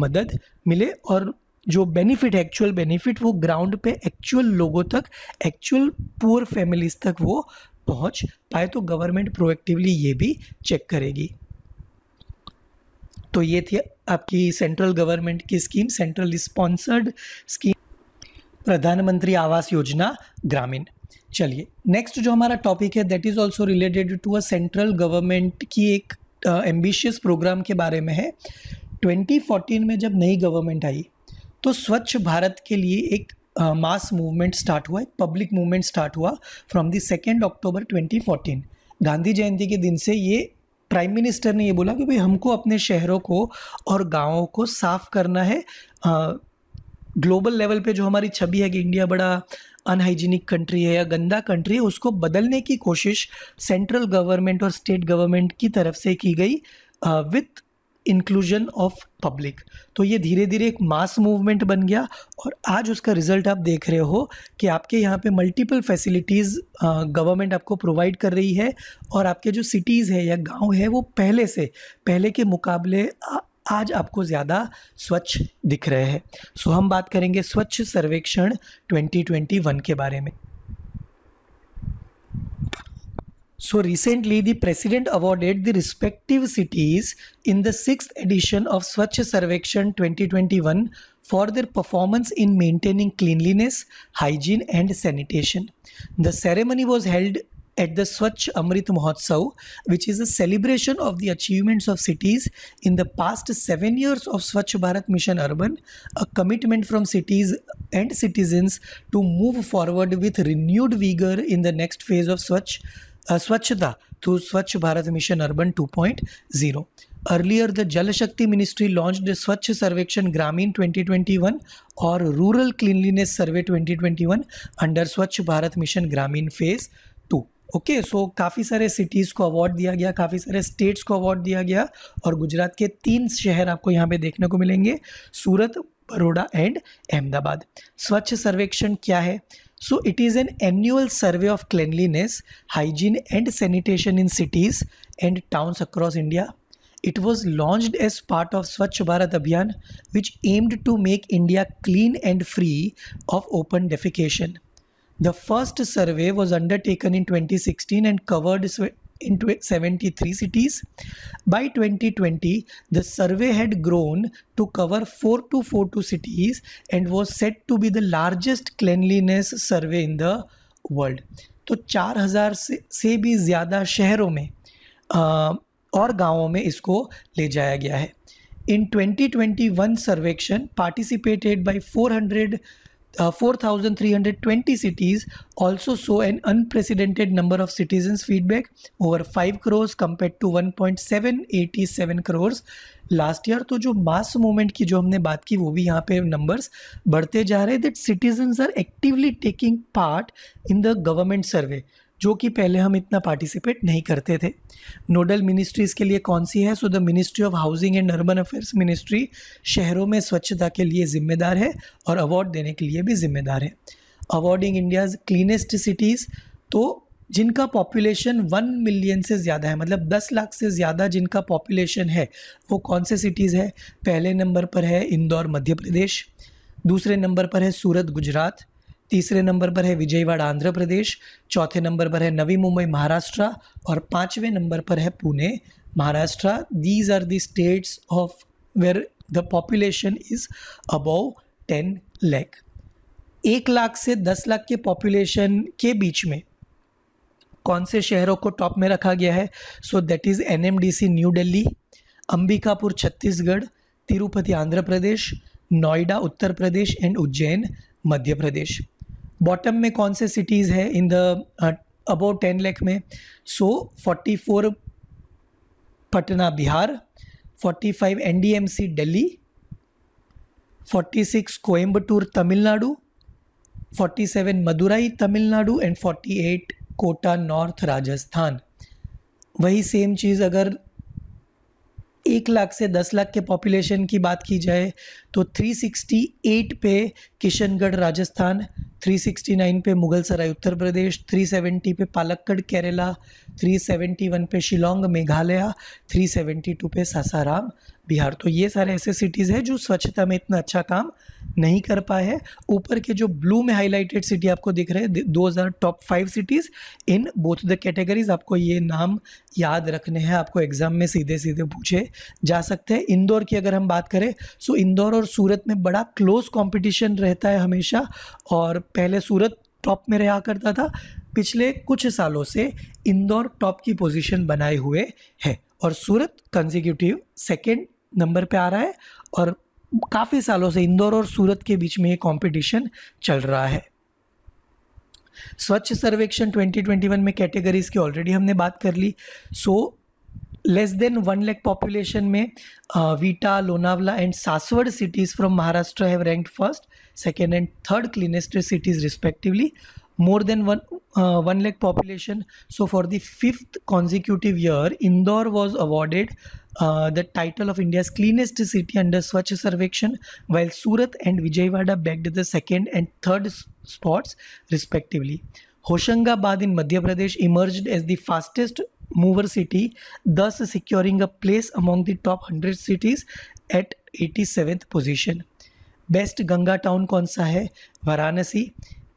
मदद मिले और जो बेनिफिट एक्चुअल बेनिफिट वो ग्राउंड पे एक्चुअल लोगों तक एक्चुअल पुअर फैमिलीज़ तक वो पहुंच पाए तो गवर्नमेंट प्रोएक्टिवली ये भी चेक करेगी तो ये थी आपकी सेंट्रल गवर्नमेंट की scheme central sponsored scheme Pradhan Mantri Awas Yojana ग्रामीण चलिए नेक्स्ट जो हमारा टॉपिक है that is also related to a central government की एक एम्बिशियस uh, प्रोग्राम के बारे में है 2014 में जब नई गवर्नमेंट आई तो स्वच्छ भारत के लिए एक मास मूवमेंट स्टार्ट हुआ एक पब्लिक मूवमेंट स्टार्ट हुआ from the second October 2014 Gandhi Jayanti के दिन से ये प्राइम मिनिस्टर ने ये बोला कि भाई हमको अपने शहरों को और गाँवों को साफ करना है आ, ग्लोबल लेवल पे जो हमारी छवि है कि इंडिया बड़ा अनहाइजीनिक कंट्री है या गंदा कंट्री है उसको बदलने की कोशिश सेंट्रल गवर्नमेंट और स्टेट गवर्नमेंट की तरफ से की गई विथ इंक्लूजन ऑफ पब्लिक तो ये धीरे धीरे एक मास मूवमेंट बन गया और आज उसका रिजल्ट आप देख रहे हो कि आपके यहाँ पे मल्टीपल फैसिलिटीज़ गवर्नमेंट आपको प्रोवाइड कर रही है और आपके जो सिटीज़ है या गांव है वो पहले से पहले के मुकाबले आज आपको ज़्यादा स्वच्छ दिख रहे हैं सो हम बात करेंगे स्वच्छ सर्वेक्षण 2021 के बारे में So recently the president awarded the respective cities in the 6th edition of Swachh Sarvekshan 2021 for their performance in maintaining cleanliness, hygiene and sanitation. The ceremony was held at the Swachh Amrit Mahotsav, which is a celebration of the achievements of cities in the past seven years of Swachh Bharat Mission Urban, a commitment from cities and citizens to move forward with renewed vigor in the next phase of Swachh अस्वच्छता through तो Swachh Bharat Mission urban two point zero earlier the Jal Shakti ministry launch the Swachh Survekshan Grameen twenty twenty one और rural cleanliness survey twenty twenty one under Swachh Bharat Mission Grameen phase two okay so काफ़ी सारे cities को award दिया गया काफ़ी सारे स्टेट्स को अवार्ड दिया गया और गुजरात के तीन शहर आपको यहाँ पे देखने को मिलेंगे सूरत बड़ोड़ा एंड अहमदाबाद स्वच्छ सर्वेक्षण क्या है So it is an annual survey of cleanliness, hygiene and sanitation in cities and towns across India. It was launched as part of Swachh Bharat Abhiyan which aimed to make India clean and free of open defecation. The first survey was undertaken in 2016 and covered into 73 cities. By 2020, the survey had grown to cover 4242 cities and was said to be the largest cleanliness survey in the world तो 4000 से, से भी ज़्यादा शहरों में आ, और गांवों में इसको ले जाया गया है in 2021 Survekshan participated by 400 uh, 4,320 cities also saw an unprecedented number of citizens' feedback, over 5 crores compared to 1.787 crores last year. तो जो mass movement की जो हमने बात की वो भी यहाँ पे नंबर्स बढ़ते जा रहे that citizens are actively taking part in the government survey जो कि पहले हम इतना पार्टिसिपेट नहीं करते थे नोडल मिनिस्ट्रीज़ के लिए कौन सी है so the ministry of housing and urban affairs ministry शहरों में स्वच्छता के लिए ज़िम्मेदार है और अवार्ड देने के लिए भी ज़िम्मेदार है अवार्डिंग इंडियाज़ क्लीनेस्ट सिटीज़ तो जिनका पॉपुलेशन वन मिलियन से ज़्यादा है मतलब दस लाख से ज़्यादा जिनका पॉपुलेशन है वो कौन से सिटीज़ है पहले नंबर पर है इंदौर मध्य प्रदेश दूसरे नंबर पर है सूरत गुजरात तीसरे नंबर पर है विजयवाड़ा आंध्र प्रदेश चौथे नंबर पर है नवी मुंबई महाराष्ट्र और पाँचवें नंबर पर है Pune Maharashtra these are the states of where the population is above ten lakh एक लाख से दस लाख के पॉपुलेशन के बीच में कौन से शहरों को टॉप में रखा गया है so that is N M D C new Delhi Ambikapur Chhattisgarh Tirupati Andhra Pradesh Noida Uttar Pradesh and Ujjain Madhya Pradesh bottom में कौन से सिटीज़ है in the about ten lakh में so forty four Patna Bihar forty five N D M C Delhi forty six Coimbatore Tamil Nadu forty seven Madurai Tamil Nadu and forty eight Kota north Rajasthan वही same चीज़ अगर एक लाख से दस लाख के पॉपुलेशन की बात की जाए तो 368 पे किशनगढ़ राजस्थान 369 पे मुगल सराय उत्तर प्रदेश 370 पे पालक्कड़ केरला 371 पे शिलोंग मेघालय 372 पे सासाराम बिहार तो ये सारे ऐसे सिटीज़ हैं जो स्वच्छता में इतना अच्छा काम नहीं कर पाए हैं ऊपर के जो ब्लू में हाईलाइटेड सिटी आपको दिख रहे हैं दो हज़ार top five cities in both the categories आपको ये नाम याद रखने हैं आपको एग्ज़ाम में सीधे सीधे पूछे जा सकते हैं इंदौर की अगर हम बात करें सो तो इंदौर और सूरत में बड़ा क्लोज कॉम्पिटिशन रहता है हमेशा और पहले सूरत टॉप में रहा करता था पिछले कुछ सालों से इंदौर टॉप की पोजीशन बनाए हुए है और सूरत कंजिक्यूटिव सेकेंड नंबर पे आ रहा है और काफ़ी सालों से इंदौर और सूरत के बीच में ये कॉम्पिटिशन चल रहा है स्वच्छ सर्वेक्षण 2021 में कैटेगरीज की ऑलरेडी हमने बात कर ली so less than one lakh population में Vita Lonavala and Saswad cities from Maharashtra have rank first second and third cleanest cities respectively more than one uh, population so for the fifth consecutive year Indore was indore uh, the title of India's cleanest city under Swachh Sarvekshan, while Surat and Vijayawada bagged the second and third spots respectively. Hoshangabad in Madhya Pradesh emerged as the fastest mover city, thus securing a place among the top 100 cities at 87th position. Best Ganga town कौन सा है Varanasi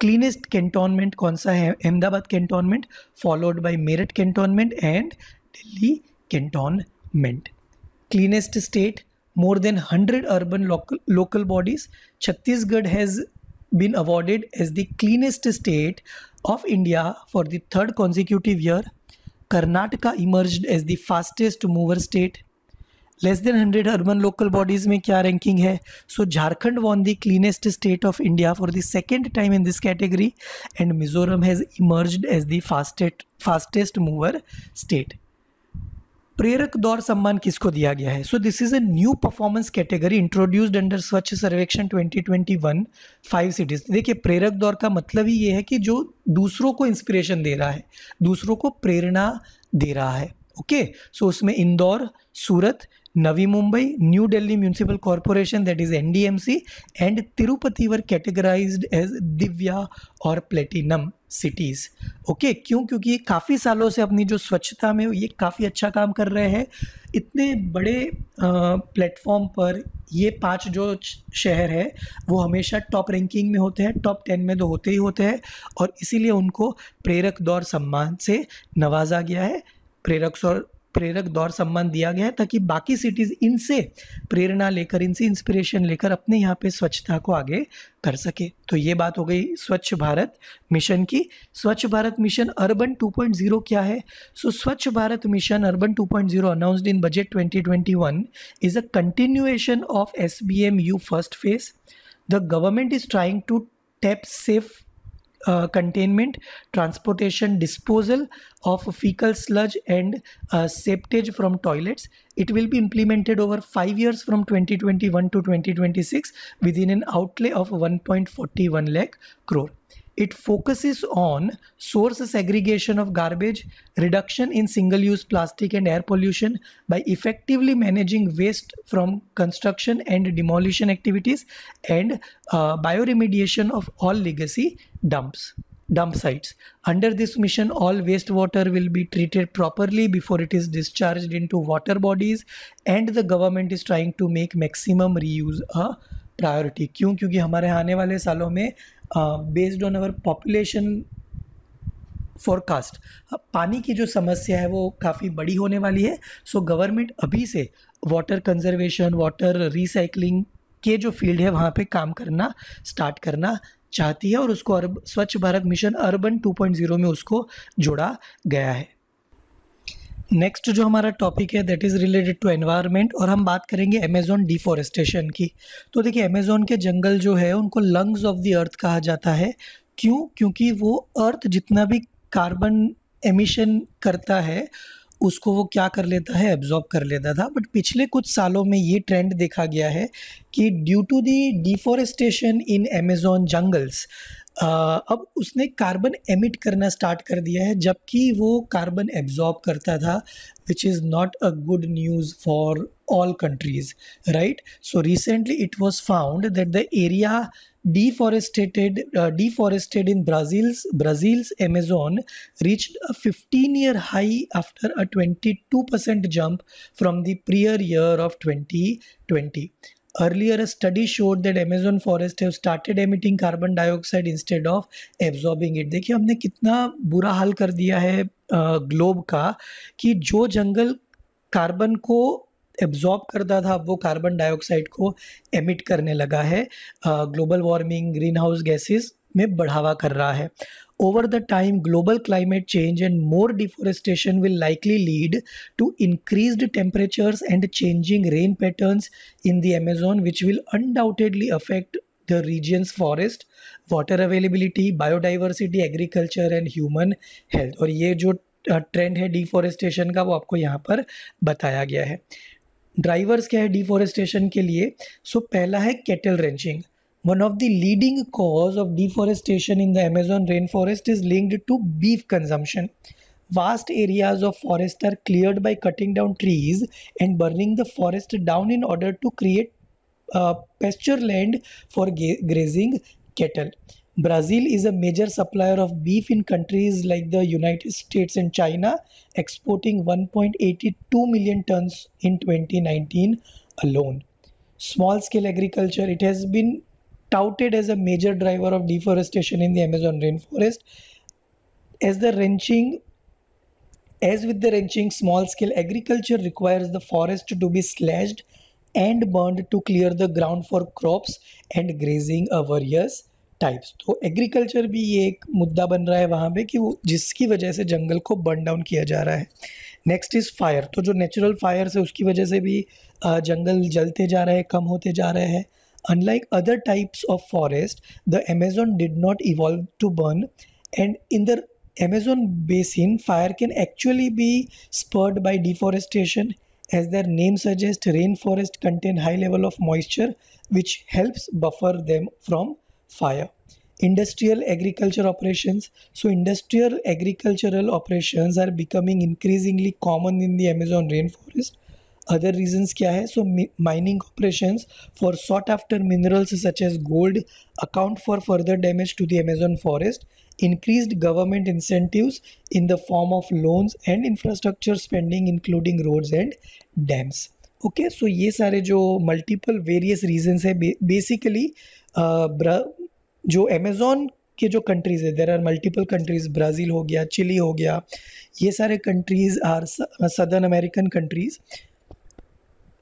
cleanest cantonment कौन सा है Ahmedabad cantonment followed by Meerut cantonment and Delhi cantonment मेंट cleanest state more than hundred urban local bodies Chhattisgarh has been awarded as the cleanest state of India for the third consecutive year Karnataka emerged as the fastest mover state less than hundred urban local bodies में क्या ranking है so Jharkhand won the cleanest state of India for the second time in this category and Mizoram has emerge as fastest mover state Prerak Daur Samman किसको दिया गया है so this is a new performance category introduced under Swachh Survekshan 2021 five cities देखिए प्रेरक दौर का मतलब ही ये है कि जो दूसरों को इंस्पिरेशन दे रहा है दूसरों को प्रेरणा दे रहा है ओके okay? सो so, उसमें Indore Surat Navi Mumbai new Delhi municipal corporation that is NDMC and Tirupati were categorised as Divya और प्लेटिनम सिटीज़ ओके okay, क्यों क्योंकि ये काफ़ी सालों से अपनी जो स्वच्छता में ये काफ़ी अच्छा काम कर रहे हैं इतने बड़े प्लेटफॉर्म पर ये पांच जो शहर है वो हमेशा टॉप रैंकिंग में होते हैं टॉप टेन में तो होते ही होते हैं और इसीलिए उनको प्रेरक दौर सम्मान से नवाजा गया है प्रेरक प्रेरक दौर सम्मान दिया गया है ताकि बाकी सिटीज़ इनसे प्रेरणा लेकर इनसे इंस्पिरेशन लेकर अपने यहाँ पे स्वच्छता को आगे कर सके तो ये बात हो गई स्वच्छ भारत मिशन की स्वच्छ भारत मिशन अर्बन 2.0 क्या है so so, Swachh Bharat Mission urban 2.0 announced in budget one is a continuation of S B M U first phase the government is trying to tap safe uh, containment, transportation, disposal of fecal sludge and uh, septage from toilets. It will be implemented over five years from 2021 to 2026 within an outlay of 1.41 lakh crore. It focuses on source segregation of garbage, reduction in single use plastic and air pollution by effectively managing waste from construction and demolition activities, and uh, bioremediation of all legacy dumps dump sites. Under this mission, all wastewater will be treated properly before it is discharged into water bodies and the government is trying to make maximum reuse a priority kyun kyunki hamare aane wale salon mein based on our population forecast पानी की जो समस्या है वो काफ़ी बड़ी होने वाली है सो so, गवर्नमेंट अभी से वाटर कंजर्वेशन वाटर रिसाइकलिंग के जो फील्ड है वहाँ पे काम करना स्टार्ट करना चाहती है और उसको अर्ब स्वच्छ भारत मिशन अर्बन 2.0 में उसको जोड़ा गया है नेक्स्ट जो हमारा टॉपिक है that is related to environment और हम बात करेंगे अमेजोन डिफॉरेस्टेशन की तो देखिए अमेजोन के जंगल जो है उनको लंग्स ऑफ द अर्थ कहा जाता है क्यों क्योंकि वो अर्थ जितना भी कार्बन एमिशन करता है उसको वो क्या कर लेता है एब्जॉर्ब कर लेता था बट पिछले कुछ सालों में ये ट्रेंड देखा गया है कि due to the deforestation in Amazon jungles अब उसने कार्बन एमिट करना स्टार्ट कर दिया है जबकि वो कार्बन एब्जॉर्ब करता था which is not a good news for all countries right so recently it was found that the area deforestated deforested in Brazil's Brazil's Amazon reached a fifteen year high after a twenty two percent jump from the prior year of twenty twenty Earlier, a study showed that Amazon forest have started emitting carbon dioxide instead of absorbing it. देखिए हमने कितना बुरा हाल कर दिया है globe का कि जो जंगल कार्बन को एब्जॉर्ब करता था वो कार्बन डाइऑक्साइड को एमिट करने लगा है global warming green house gases में बढ़ावा कर रहा है Over the time, global climate change and more deforestation will likely lead to increased temperatures and changing rain patterns in the Amazon, which will undoubtedly affect the region's forest water availability biodiversity agriculture and human health aur ye jo trend है deforestation का वो आपको यहाँ पर बताया गया है drivers क्या है डिफॉरेस्टेशन के लिए सो so, पहला है cattle ranching One of the leading cause of deforestation in the Amazon rainforest is linked to beef consumption. Vast areas of forest are cleared by cutting down trees and burning the forest down in order to create uh, pasture land for ga- grazing cattle. Brazil is a major supplier of beef in countries like the United States and China, exporting 1.82 million tons in 2019 alone. Small scale agriculture, it has been touted as a major driver of deforestation in the Amazon rainforest. As the ranching as with the ranching, small scale agriculture requires the forest to be slashed and burned to clear the ground for crops and grazing of various types. तो agriculture भी ये एक मुद्दा बन रहा है वहाँ पे कि वो जिसकी वजह से जंगल को burn down किया जा रहा है नेक्स्ट इज़ फायर तो जो नेचुरल फायर है उसकी वजह से भी जंगल जलते जा रहे हैं कम होते जा रहे हैं Unlike other types of forest, the Amazon did not evolve to burn, and in the Amazon basin, fire can actually be spurred by deforestation. As their name suggests, rainforests contain high level of moisture, which helps buffer them from fire. Industrial agriculture operations. So, industrial agricultural operations are becoming increasingly common in the Amazon rainforest other reasons क्या है so mining operation for sought after minerals such as gold account for further damage to the Amazon forest increase government incentive in the form of loans and infrastructure spending including roads and dams okay so ये सारे जो multiple various reasons है basically जो Amazon के जो countries है there are multiple countries Brazil हो गया चिली हो गया ये सारे countries are southern American countries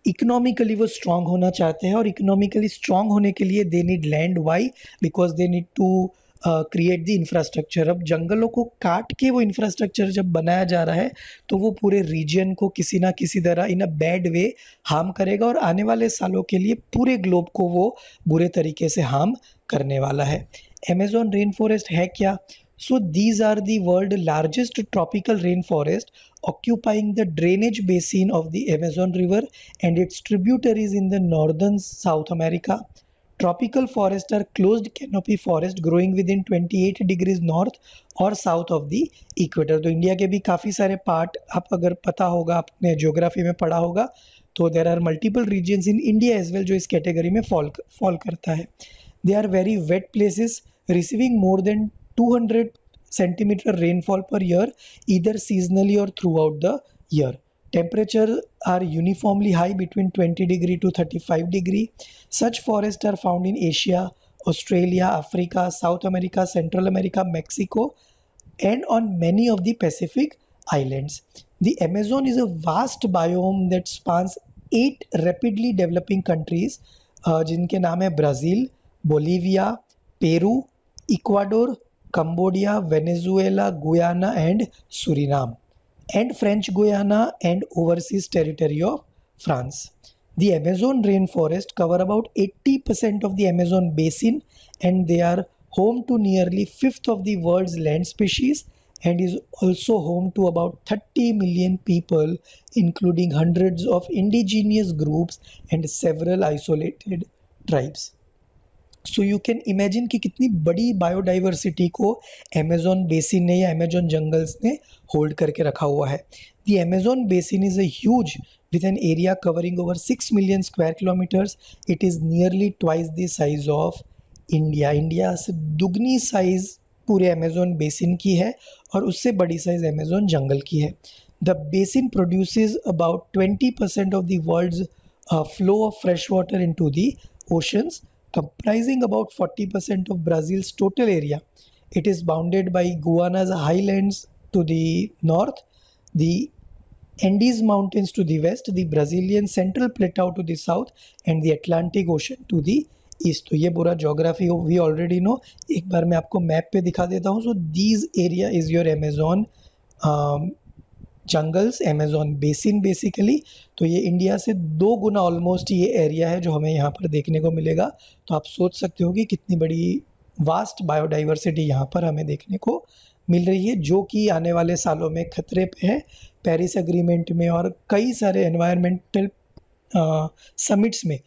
economically वो स्ट्रांग होना चाहते हैं और इकोनॉमिकली स्ट्रांग होने के लिए they need land why because they need to create the infrastructure अब जंगलों को काट के वो इंफ्रास्ट्रक्चर जब बनाया जा रहा है तो वो पूरे रीजन को किसी ना किसी तरह इन अ बैड वे हार्म करेगा और आने वाले सालों के लिए पूरे ग्लोब को वो बुरे तरीके से हार्म करने वाला है अमेजोन रेन फॉरेस्ट है क्या so these are the world largest tropical rain forest occupying the drainage basin of the Amazon River and its tributaries in the northern South America. Tropical forests are closed canopy forest growing within 28 degrees north or south of the equator. तो India के भी काफ़ी सारे part आप अगर पता होगा आपने ज्योग्राफी में पढ़ा होगा तो there are multiple reasons in India as well जो इस कैटेगरी में फॉल फॉल करता है they are very wet places receiving more than 200 centimetre rainfall per year इधर सीजनली और throughout the year temperature are uniformly high between twenty degree to thirty five degree such forest are found in Asia Australia Africa South America Central America Mexico and on many of the Pacific islands the Amazon is a vast biome that spans at rapidly developing countries जिनके नाम है Brazil Bolivia Peru Ecuador Cambodia, Venezuela, Guyana and Suriname and French Guiana and overseas territory of France. The Amazon rainforest cover about 80% of the Amazon basin and they are home to nearly fifth of the world's land species and is also home to about 30 million people including hundreds of indigenous groups and several isolated tribes. So you can imagine कि कितनी बड़ी biodiversity को Amazon basin ने या Amazon jungles ने hold करके रखा हुआ है the Amazon basin is a huge with an area covering over six million square kilometres it is nearly twice the size of India India से दुगनी साइज़ पूरे अमेजोन बेसिन की है और उससे बड़ी साइज़ अमेजोन जंगल की है the basin produce about twenty percent of the world flow of fresh water into the oceans Comprising about 40% of Brazil's total area, it is bounded by Guanas highlands to the north, the Andes Mountains to the west, the Brazilian Central Plateau to the south, and the Atlantic Ocean to the east. So, ये पूरा geography we already know. No एक बार मैं आपको map पे दिखा देता हूँ these area is your Amazon um, jungles Amazon basin basically तो ये इंडिया से दो गुना ऑलमोस्ट ये एरिया है जो हमें यहाँ पर देखने को मिलेगा तो आप सोच सकते हो कि कितनी बड़ी वास्ट बायोडाइवर्सिटी यहाँ पर हमें देखने को मिल रही है जो कि आने वाले सालों में खतरे पे है पेरिस एग्रीमेंट में और कई सारे एनवायरमेंटल समिट्स में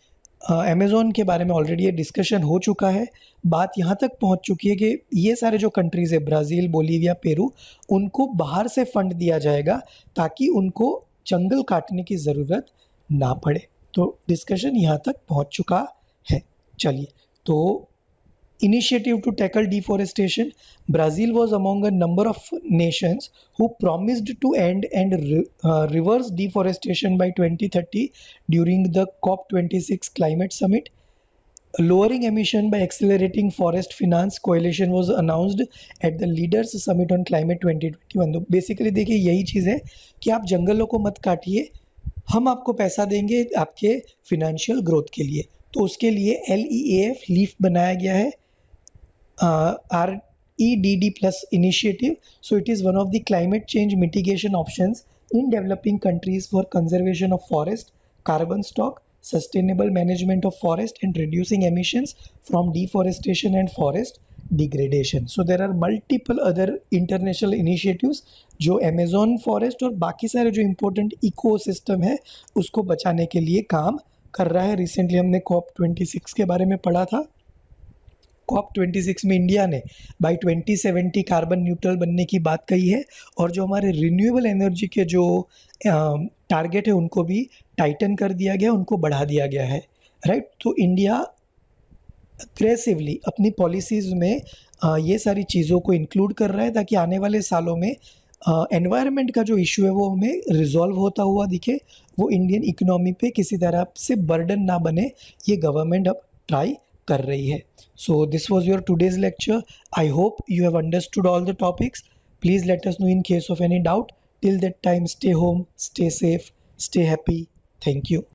अमेज़ोन के बारे में ऑलरेडी ये डिस्कशन हो चुका है बात यहाँ तक पहुँच चुकी है कि ये सारे जो कंट्रीज़ है ब्राज़ील बोलीविया पेरू उनको बाहर से फ़ंड दिया जाएगा ताकि उनको जंगल काटने की ज़रूरत ना पड़े तो डिस्कशन यहाँ तक पहुँच चुका है चलिए तो initiative to tackle deforestation, Brazil was among a number of nations who promised to end and re- uh, reverse deforestation by 2030 during the COP26 climate summit. Lowering emission by accelerating forest finance coalition was announced at the Leaders Summit on Climate 2021. तो basically देखिए यही चीज़ है कि आप जंगलों को मत काटिए हम आपको पैसा देंगे आपके फिनेंशियल ग्रोथ के लिए तो उसके लिए L E A F leaf बनाया गया है uh, REDD Plus initiative. So it is one of the climate change mitigation options in developing countries for conservation of forest, carbon stock, sustainable management of forest and reducing emissions from deforestation and forest degradation. So there are multiple other international initiatives जो Amazon forest और बाकी सारे जो important ecosystem है उसको बचाने के लिए काम कर रहा है रिसेंटली हमने कॉप ट्वेंटी के बारे में पढ़ा था कॉप ट्वेंटी सिक्स में इंडिया ने by twenty seventy carbon neutral बनने की बात कही है और जो हमारे रिन्यूएबल एनर्जी के जो टारगेट है उनको भी टाइटन कर दिया गया उनको बढ़ा दिया गया है राइट तो इंडिया अग्रेसिवली अपनी पॉलिसीज़ में ये सारी चीज़ों को इंक्लूड कर रहा है ताकि आने वाले सालों में एनवायरनमेंट का जो इशू है वो हमें रिजॉल्व होता हुआ दिखे वो इंडियन इकोनॉमी पे किसी तरह से बर्डन ना बने ये गवर्नमेंट अब ट्राई कर रही है So this was your today's lecture. I hope you have understood all the topics. Please let us know in case of any doubt. Till that time, stay home, stay safe, stay happy. Thank you.